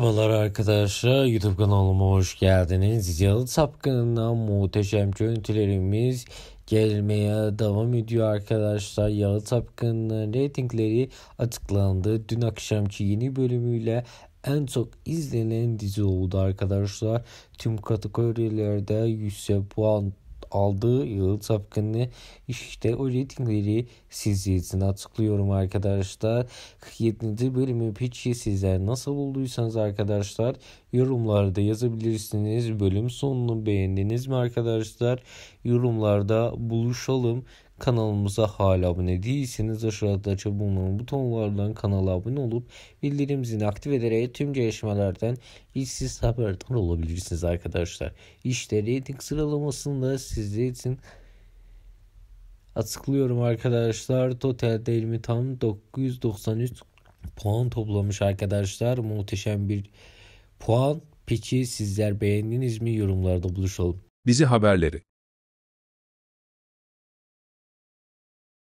Merhabalar arkadaşlar YouTube kanalıma hoş geldiniz. Yalı Sapkın'dan muhteşem görüntülerimiz gelmeye devam ediyor arkadaşlar. Yalı Sapkın'ın reytingleri açıklandı. Dün akşamki yeni bölümüyle en çok izlenen dizi oldu arkadaşlar. Tüm kategorilerde yüksek puan aldığı yıl sapkını işte o reytingleri için açıklıyorum arkadaşlar. 47. bölümü Pitch'i sizler nasıl bulduysanız arkadaşlar yorumlarda yazabilirsiniz. Bölüm sonunu beğendiniz mi arkadaşlar? Yorumlarda buluşalım. Kanalımıza hala abone değilseniz aşağıda açıp bulunan butonlardan kanala abone olup bildirim zilini aktif ederek tüm gelişmelerden ilk siz haberdar olabilirsiniz arkadaşlar. İşte reyting sıralamasında sizler için açıklıyorum arkadaşlar. Total değerimi tam 993 puan toplamış arkadaşlar. Muhteşem bir puan. Peki sizler beğendiniz mi? Yorumlarda buluşalım. Bizi haberleri